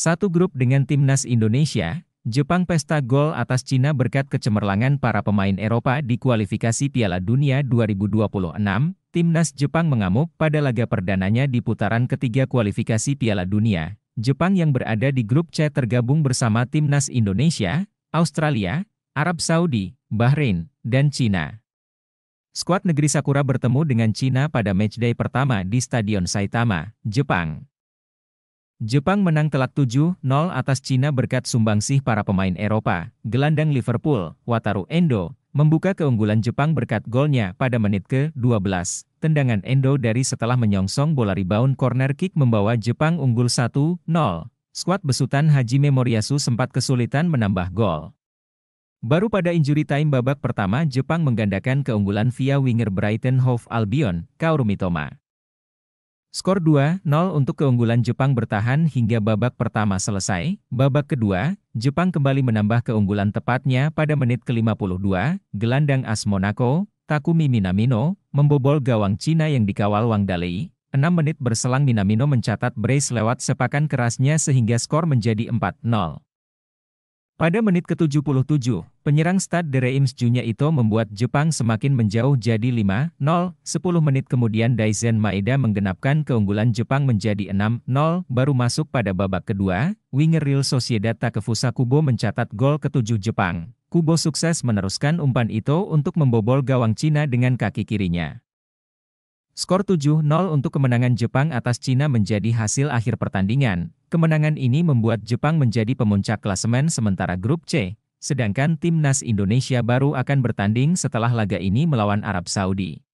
Satu grup dengan timnas Indonesia, Jepang pesta gol atas Cina berkat kecemerlangan para pemain Eropa di kualifikasi Piala Dunia 2026, timnas Jepang mengamuk pada laga perdananya di putaran ketiga kualifikasi Piala Dunia. Jepang yang berada di grup C tergabung bersama timnas Indonesia, Australia, Arab Saudi, Bahrain, dan Cina. Skuad negeri Sakura bertemu dengan Cina pada matchday pertama di Stadion Saitama, Jepang. Jepang menang telak 7-0 atas Cina berkat sumbangsih para pemain Eropa. Gelandang Liverpool, Wataru Endo, membuka keunggulan Jepang berkat golnya pada menit ke-12. Tendangan Endo dari setelah menyongsong bola rebound corner kick membawa Jepang unggul 1-0. Skuad besutan Haji Memoriasu sempat kesulitan menambah gol. Baru pada injury time babak pertama Jepang menggandakan keunggulan via winger Brighton Hove Albion, Kaoru Mitoma. Skor 2-0 untuk keunggulan Jepang bertahan hingga babak pertama selesai. Babak kedua, Jepang kembali menambah keunggulan tepatnya pada menit ke-52, gelandang AS Monaco, Takumi Minamino, membobol gawang Cina yang dikawal Wang Dalei. 6 menit berselang Minamino mencatat brace lewat sepakan kerasnya sehingga skor menjadi 4-0. Pada menit ke-77, penyerang stad de Reims Junya Ito membuat Jepang semakin menjauh jadi 5-0, 10 menit kemudian Daizen Maeda menggenapkan keunggulan Jepang menjadi 6-0, baru masuk pada babak kedua, winger Real Sociedad Takefusa Kubo mencatat gol ke-7 Jepang. Kubo sukses meneruskan umpan Ito untuk membobol gawang Cina dengan kaki kirinya. Skor 7-0 untuk kemenangan Jepang atas Cina menjadi hasil akhir pertandingan, Kemenangan ini membuat Jepang menjadi pemuncak klasemen sementara grup C, sedangkan timnas Indonesia baru akan bertanding setelah laga ini melawan Arab Saudi.